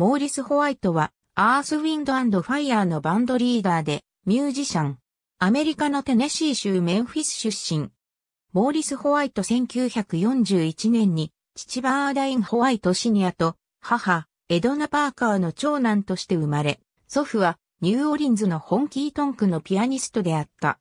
モーリス・ホワイトは、アース・ウィンド・ファイヤーのバンドリーダーで、ミュージシャン。アメリカのテネシー州メンフィス出身。モーリス・ホワイト1941年に、父バーダイン・ホワイトシニアと、母、エドナ・パーカーの長男として生まれ、祖父は、ニューオリンズのホンキートンクのピアニストであった。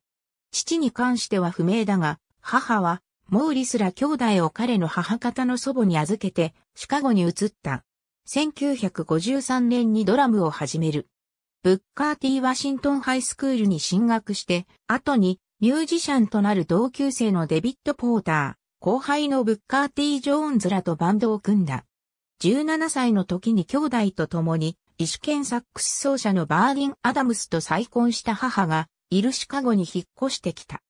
父に関しては不明だが、母は、モーリスら兄弟を彼の母方の祖母に預けて、シカゴに移った。1953年にドラムを始める。ブッカーティー・ワシントンハイスクールに進学して、後にミュージシャンとなる同級生のデビッド・ポーター、後輩のブッカーティー・ジョーンズらとバンドを組んだ。17歳の時に兄弟と共に、イシケンサックス奏者のバーリン・アダムスと再婚した母が、いるシカゴに引っ越してきた。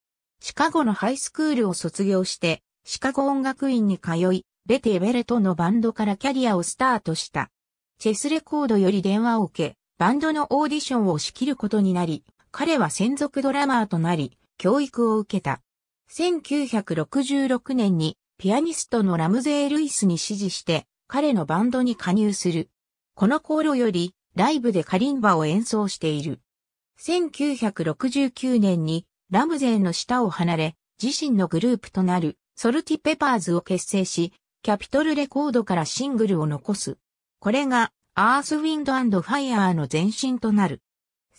シカゴのハイスクールを卒業して、シカゴ音楽院に通い、ベテ・ベレトのバンドからキャリアをスタートした。チェスレコードより電話を受け、バンドのオーディションを仕切ることになり、彼は専属ドラマーとなり、教育を受けた。1966年にピアニストのラムゼー・ルイスに指示して彼のバンドに加入する。この頃よりライブでカリンバを演奏している。1969年にラムゼーの下を離れ自身のグループとなるソルティペパーズを結成しキャピトルレコードからシングルを残す。これが、アース・ウィンド・ファイアーの前身となる。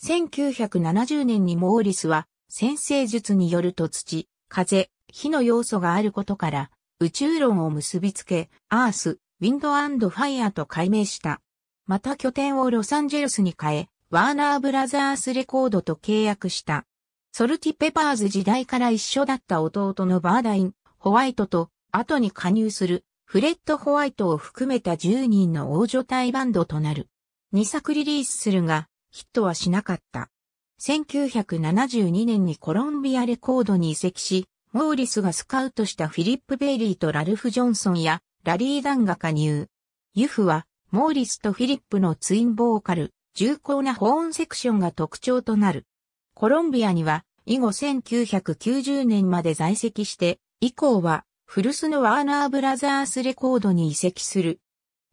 1970年にモーリスは、先生術によると土、風、火の要素があることから、宇宙論を結びつけ、アース、ウィンドファイアーと改名した。また拠点をロサンゼルスに変え、ワーナーブラザースレコードと契約した。ソルティペパーズ時代から一緒だった弟のバーダイン、ホワイトと後に加入するフレッド・ホワイトを含めた10人の王女隊バンドとなる。2作リリースするが、ヒットはしなかった。1972年にコロンビアレコードに移籍し、モーリスがスカウトしたフィリップ・ベイリーとラルフ・ジョンソンやラリー・ダンが加入。ユフは、モーリスとフィリップのツインボーカル、重厚なホーンセクションが特徴となる。コロンビアには、以後1990年まで在籍して、以降は古巣のワーナーブラザースレコードに移籍する。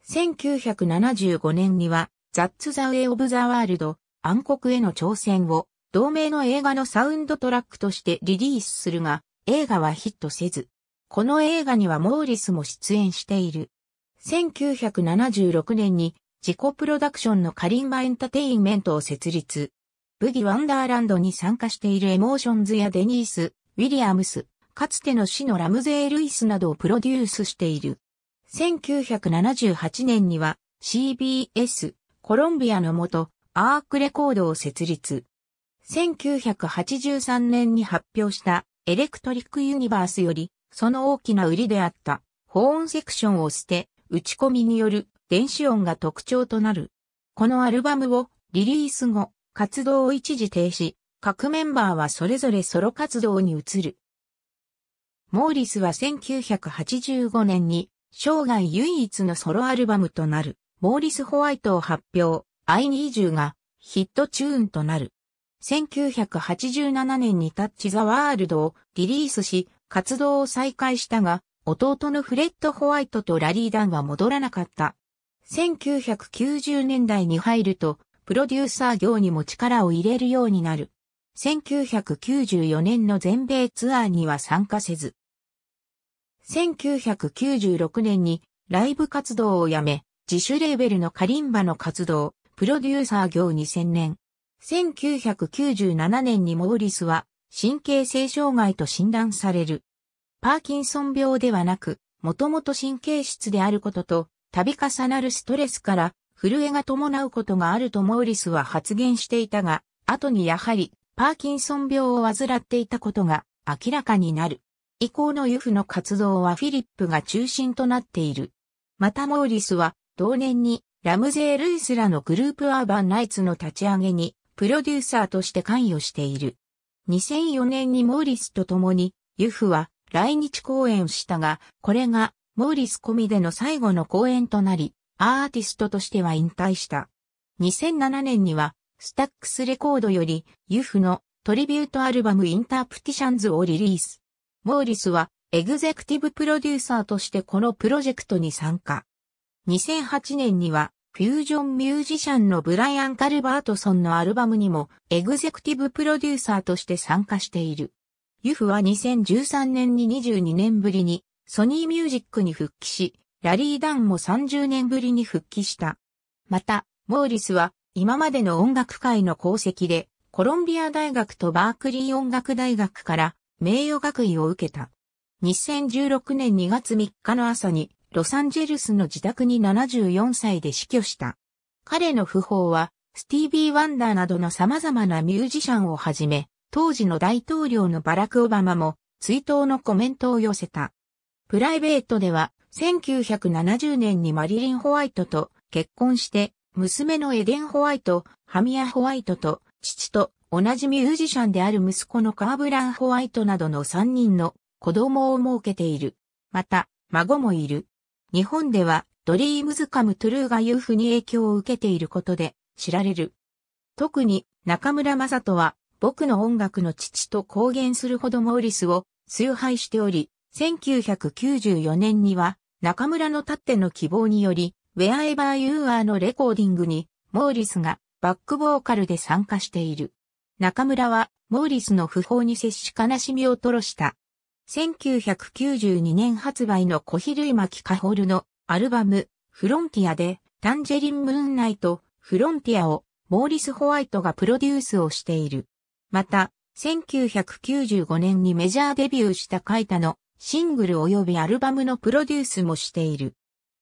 1975年には、ザッツ・ザ・ウェイ・オブ・ザ・ワールド、暗黒への挑戦を、同名の映画のサウンドトラックとしてリリースするが、映画はヒットせず、この映画にはモーリスも出演している。1976年に自己プロダクションのカリンバエンタテインメントを設立。ブギ・ワンダーランドに参加しているエモーションズやデニース、ウィリアムス、かつての死のラムゼー・ルイスなどをプロデュースしている。1978年には CBS コロンビアの元アークレコードを設立。1983年に発表したエレクトリックユニバースよりその大きな売りであった保温セクションを捨て打ち込みによる電子音が特徴となる。このアルバムをリリース後活動を一時停止各メンバーはそれぞれソロ活動に移る。モーリスは1985年に生涯唯一のソロアルバムとなるモーリス・ホワイトを発表、I 2 0がヒットチューンとなる。1987年にタッチ・ザ・ワールドをリリースし、活動を再開したが、弟のフレッド・ホワイトとラリー・ダンは戻らなかった。1990年代に入ると、プロデューサー業にも力を入れるようになる。1994年の全米ツアーには参加せず、1996年にライブ活動をやめ、自主レーベルのカリンバの活動、プロデューサー業に専念。1997年にモーリスは神経性障害と診断される。パーキンソン病ではなく、もともと神経質であることと、度重なるストレスから、震えが伴うことがあるとモーリスは発言していたが、後にやはりパーキンソン病を患っていたことが明らかになる。以降のユフの活動はフィリップが中心となっている。またモーリスは同年にラムゼー・ルイスらのグループアーバン・ナイツの立ち上げにプロデューサーとして関与している。2004年にモーリスと共にユフは来日公演したが、これがモーリス込みでの最後の公演となり、アーティストとしては引退した。2007年にはスタックスレコードより、ユフのトリビュートアルバムインタープティシャンズをリリース。モーリスは、エグゼクティブプロデューサーとしてこのプロジェクトに参加。2008年には、フュージョンミュージシャンのブライアン・カルバートソンのアルバムにも、エグゼクティブプロデューサーとして参加している。ユフは2013年に22年ぶりに、ソニーミュージックに復帰し、ラリー・ダンも30年ぶりに復帰した。また、モーリスは、今までの音楽界の功績で、コロンビア大学とバークリー音楽大学から名誉学位を受けた。2016年2月3日の朝に、ロサンゼルスの自宅に74歳で死去した。彼の訃報は、スティービー・ワンダーなどの様々なミュージシャンをはじめ、当時の大統領のバラク・オバマも追悼のコメントを寄せた。プライベートでは1970年にマリリン・ホワイトと結婚して娘のエデン・ホワイト、ハミヤ・ホワイトと、父と同じミュージシャンである息子のカーブラン・ホワイトなどの3人の子供を設けている。また、孫もいる。日本では、ドリームズカムトゥルーが裕夫に影響を受けていることで知られる。特に中村正人は僕の音楽の父と公言するほどモーリスを崇拝しており、1994年には中村のたっての希望により Wherever You Are のレコーディングに、モーリスがバックボーカルで参加している。中村は、モーリスの訃報に接し悲しみを吐露した。1992年発売の小比類巻カホルのアルバム、フロンティアで、タンジェリン・ムーンナイト、フロンティアを、モーリス・ホワイトがプロデュースをしている。また、1995年にメジャーデビューしたカイタのシングル及びアルバムのプロデュースもしている。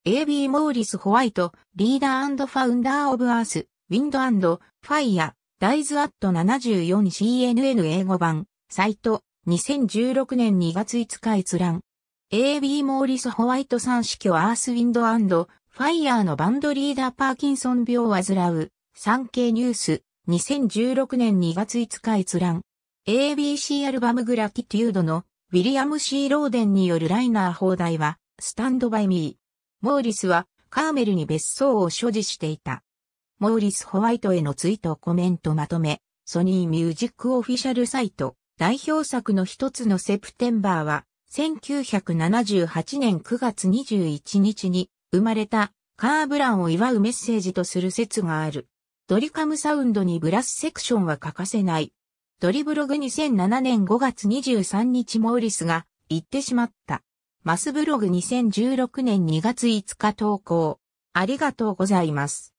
AB モーリス・ホワイト、リーダーファウンダー・オブ・アース、ウィンドファイア、ダイズ・アット 74CNN 英語版、サイト、2016年2月5日閲覧。AB モーリス・ホワイトさん死去アース・ウィンドファイアのバンドリーダーパーキンソン病を患う、産経ニュース、2016年2月5日閲覧。ABC アルバムグラティテュードのウィリアム・シー・ローデンによるライナー放題は、スタンドバイミー。モーリスはカーメルに別荘を所持していた。モーリス・ホワイトへのツイートコメントまとめ、ソニーミュージックオフィシャルサイト、代表作の一つのセプテンバーは、1978年9月21日に生まれたカー・ブランを祝うメッセージとする説がある。ドリカムサウンドにブラスセクションは欠かせない。ドリブログ2007年5月23日モーリスが言ってしまった。マスブログ2016年2月5日投稿。ありがとうございます。